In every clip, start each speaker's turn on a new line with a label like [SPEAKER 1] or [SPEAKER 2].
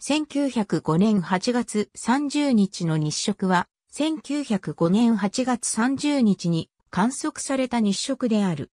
[SPEAKER 1] 1905年8月30日の日食は、1905年8月30日に観測された日食である。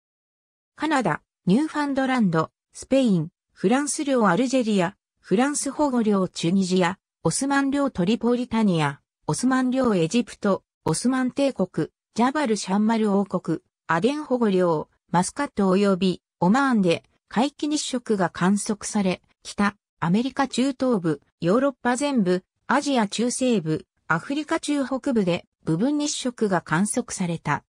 [SPEAKER 1] カナダ、ニューファンドランド、スペイン、フランス領アルジェリア、フランス保護領チュニジア、オスマン領トリポリタニア、オスマン領エジプト、オスマン帝国、ジャバル・シャンマル王国、アデン保護領、マスカット及びオマーンで回帰日食が観測され、北、アメリカ中東部、ヨーロッパ全部、アジア中西部、アフリカ中北部で部分日食が観測された。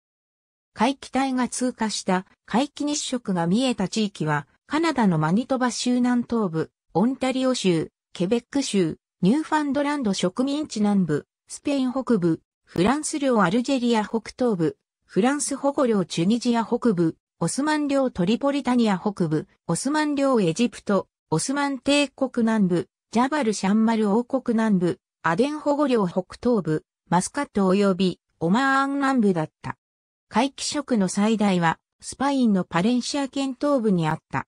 [SPEAKER 1] 海帰体が通過した海帰日食が見えた地域は、カナダのマニトバ州南東部、オンタリオ州、ケベック州、ニューファンドランド植民地南部、スペイン北部、フランス領アルジェリア北東部、フランス保護領チュニジア北部、オスマン領トリポリタニア北部、オスマン領エジプト、オスマン帝国南部、ジャバル・シャンマル王国南部、アデン保護領北東部、マスカット及びオマーン南部だった。回帰色の最大は、スパインのパレンシア県東部にあった。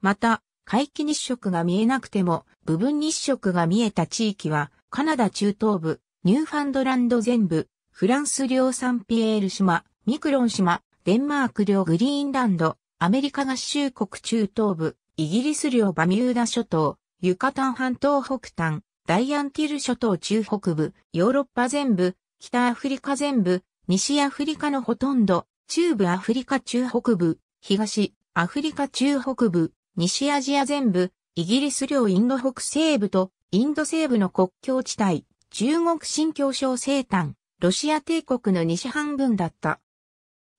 [SPEAKER 1] また、回帰日食が見えなくても、部分日食が見えた地域は、カナダ中東部、ニューファンドランド全部、フランス領サンピエール島、ミクロン島、デンマーク領グリーンランド、アメリカ合衆国中東部、イギリス領バミューダ諸島、ユカタン半島北端、ダイアンティル諸島中北部、ヨーロッパ全部、北アフリカ全部、西アフリカのほとんど、中部アフリカ中北部、東アフリカ中北部、西アジア全部、イギリス領インド北西部とインド西部の国境地帯、中国新疆省西端、ロシア帝国の西半分だった。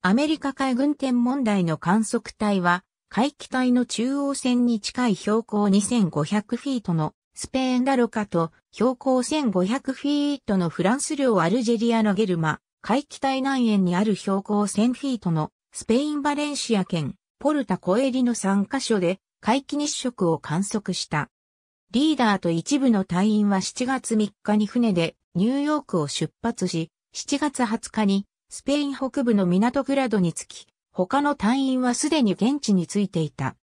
[SPEAKER 1] アメリカ海軍天問題の観測隊は、海気帯の中央線に近い標高2500フィートのスペインダロカと標高1500フィートのフランス領アルジェリアのゲルマ、海気帯南縁にある標高1000フィートのスペインバレンシア県ポルタコエリの3カ所で海気日食を観測した。リーダーと一部の隊員は7月3日に船でニューヨークを出発し、7月20日にスペイン北部の港グラドに着き、他の隊員はすでに現地についていた。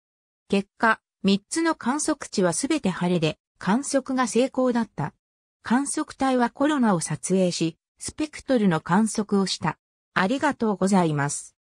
[SPEAKER 1] 結果、3つの観測地はすべて晴れで、観測が成功だった。観測隊はコロナを撮影し、スペクトルの観測をした。ありがとうございます。